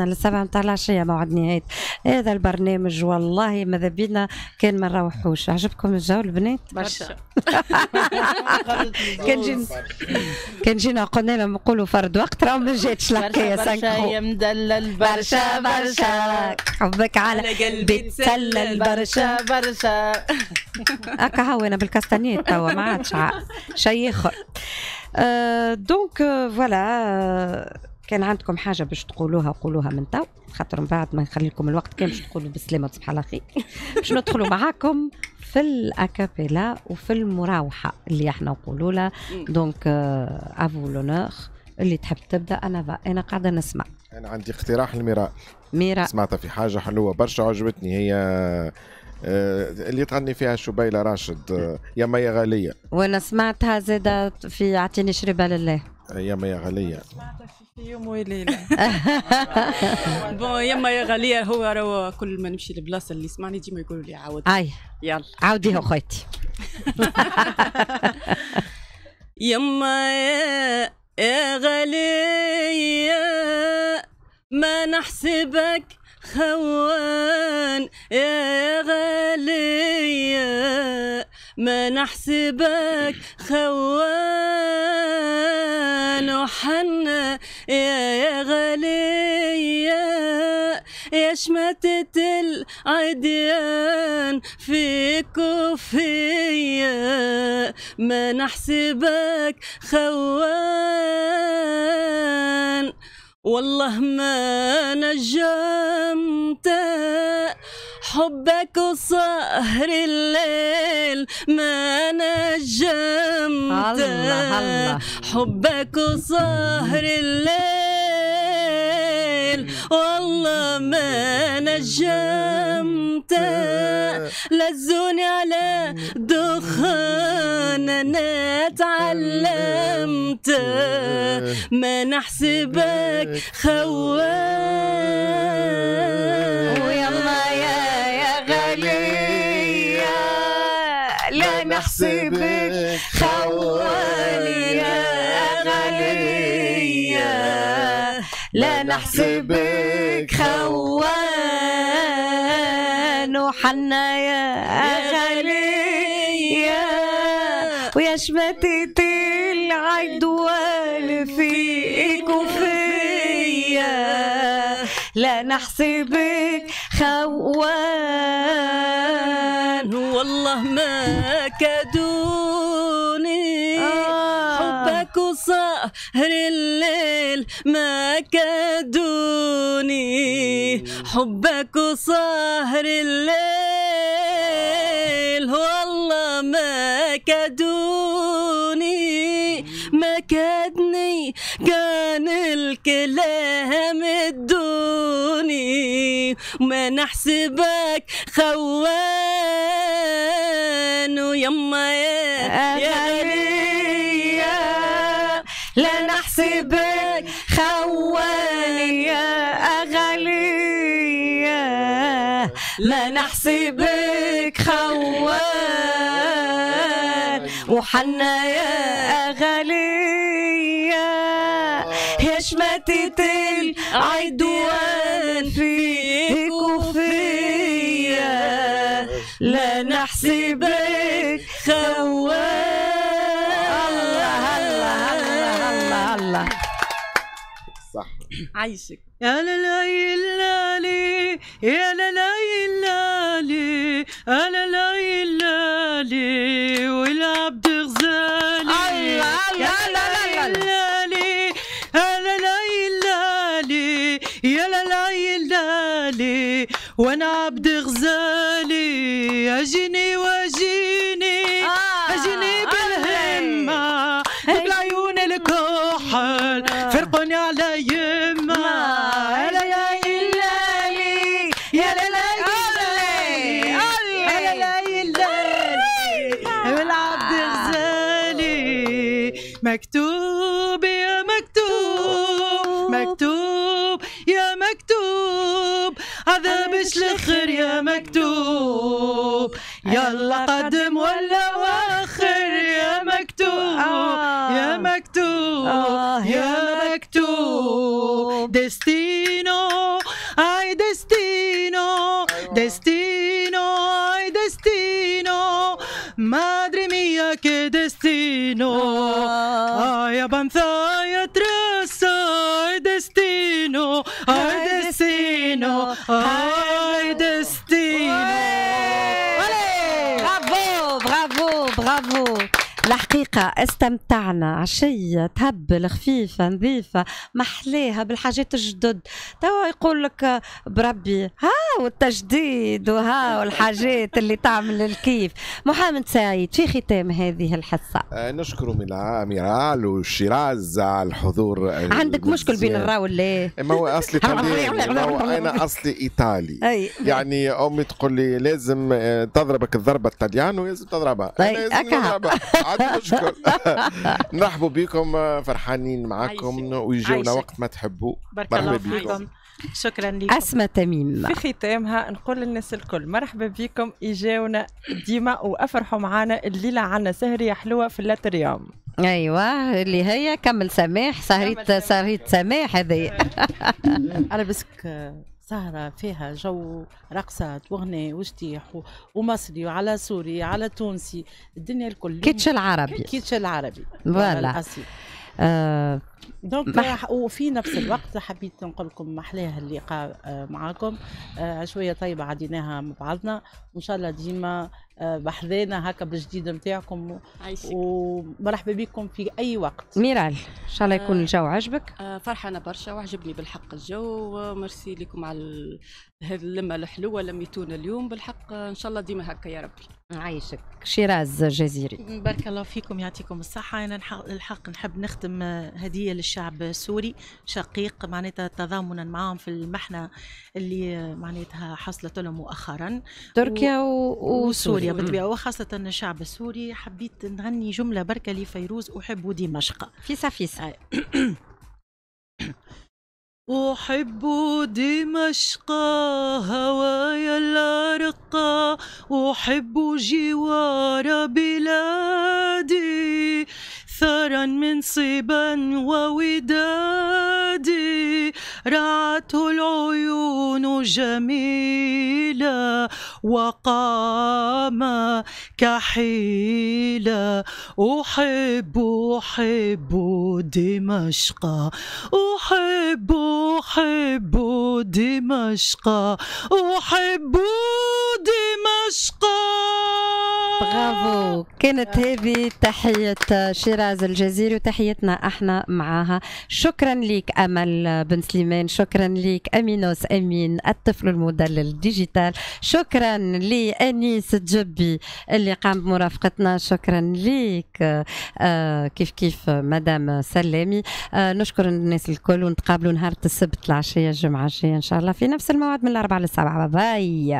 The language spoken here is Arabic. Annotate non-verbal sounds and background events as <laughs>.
عندنا للسبعة نتاع العشية موعد نهاية هذا البرنامج والله ماذا بينا كان ما نروحوش عجبكم الجو البنات؟ برشا كان جينا كان جينا قلنا لهم نقولوا فرد وقت راهو ما جاتش الحكاية برشا يا مدلل برشا برشا حبك على قلبي تسلل برشا برشا هكا هو انا بالكاستانيت توا ما عادش شيء اخر دونك آه، فوالا كان عندكم حاجه باش تقولوها قولوها من تو خاطر من بعد ما نخلي لكم الوقت كان باش تقولوا بالسلامه تصبح على خير باش ندخلوا <laughs> معاكم في الاكابيلا وفي المراوحه اللي احنا نقولوا لها دونك افو لونور اللي تحب تبدا انا با. انا قاعده نسمع انا عندي اقتراح لميراء ميراء سمعتها في حاجه حلوه برشا عجبتني هي آه، اللي تغني فيها شبيله راشد آه، يا ميه غاليه وانا سمعتها زاده في اعطيني شربه لله يما يا غالية في يوم وليلة <laughs> <laughs> بون يما يا غالية هو راهو كل ما نمشي لبلاصة اللي يسمعني ديما يقولوا لي عاود اي يلا عاوديها خويتي <laughs> يما يا غالية ما نحسبك خوان يا غالية ما نحسبك خوان حنا يا يا غالية يا شماتة العديان فيك وفيا ما نحسبك خوان والله ما نجمتك حبك وسهر الليل ما نجمت الله الله. حبك وسهر الليل والله ما نجمت لزوني على دخان انا تعلمت ما نحسبك خوان نحسبك يا غالية لا نحسبك خوان وحنا يا غالية ويا شماتة العدوان فيك وفيا لا نحسبك خوان والله ما كدوني آه. حبك وسهر الليل ما كدوني حبك وسهر الليل والله ما كدوني ما كدني كان الكلام الدوني ما نحسبك خوان ويما يا يا لا نحسبك خوان يا أغلية لا نحسبك خوان وحنا يا غالية تتل العدوان فيك وفيا لا نحسبك خوان الله الله الله الله الله صح عايشك يا ليالي يا كحل فرقني على يما يا يا يا مكتوب يا مكتوب مكتوب يا مكتوب عذابش الاخر يا مكتوب يلا قدم ولا destino, hay destino, destino, hay destino. Madre mía, qué destino. Ah. Ay, avanza y atrás, hay destino, hay destino, ay حقيقة استمتعنا عشية تهبل خفيفة نظيفة محليها بالحاجات الجدد توا يقول لك بربي ها والتجديد وها والحاجات اللي تعمل الكيف محمد سعيد في ختام هذه الحصة آه، نشكر من ميرال وشيراز على الحضور عندك مشكل بين الراو واللا ما هو أصلي <laughs> أنا أصلي إيطالي أي. يعني أمي تقول لي لازم آه، تضربك الضربة الطليان ولازم تضربها أنا لازم شكرا <laughs> <laughs> نرحبوا بكم فرحانين معاكم ويجيونا وقت ما تحبوا مرحبا بكم شكرا لكم اسماء تميم في ختامها نقول للناس الكل مرحبا بكم يجاونا ديما وافرحوا معنا الليله عنا سهريه حلوه في اللاتريوم ايوه اللي هي كمل سماح سهريه سهريه سماح هذه أيوة. <laughs> على بسك سهرة فيها جو رقصات وغناء وشتيح ومصري وعلى سوري على تونسي الدنيا الكل كيتش العربي كيتش العربي فوالا آه دونك مح... وفي نفس الوقت حبيت نقول لكم محلاها اللقاء معاكم عشويه طيبه عديناها مع بعضنا وان شاء الله ديما بحذانا هكا بالجديد نتاعكم ومرحبا بكم في اي وقت ميرال ان شاء الله يكون الجو عجبك فرحانه برشا وعجبني بالحق الجو ميرسي لكم على هذه اللمه الحلوه لميتونا اليوم بالحق ان شاء الله ديما هكا يا ربي عايشك شيراز جزيري بارك الله فيكم يعطيكم الصحه انا الحق نحب نختم هديه آه، الدولية للشعب السوري شقيق معناتها تضامنا معهم في المحنة اللي معناتها حصلت لهم مؤخرا تركيا و... وسوريا بالطبيعة وخاصة الشعب السوري حبيت نغني جملة بركة لفيروز أحب دمشق في سفيس آه. <coughs> أحب دمشق هوايا الأرقى أحب جوار بلادي ثرا من صبا ووداد رعته العيون جميلة وقام كحيلة أحب أحب دمشق أحب أحب دمشق أحب دمشق برافو آه. كانت آه. هذه تحية شيراز الجزيري وتحيتنا احنا معاها شكرا لك أمل بن سليمان شكرا لك أمينوس أمين الطفل المدلل ديجيتال شكرا لأنيس جبي اللي قام بمرافقتنا شكرا لك آه كيف كيف مدام سلامي آه نشكر الناس الكل ونتقابلوا نهار السبت العشية الجمعة الجاية إن شاء الله في نفس الموعد من الأربعة للسبعة باي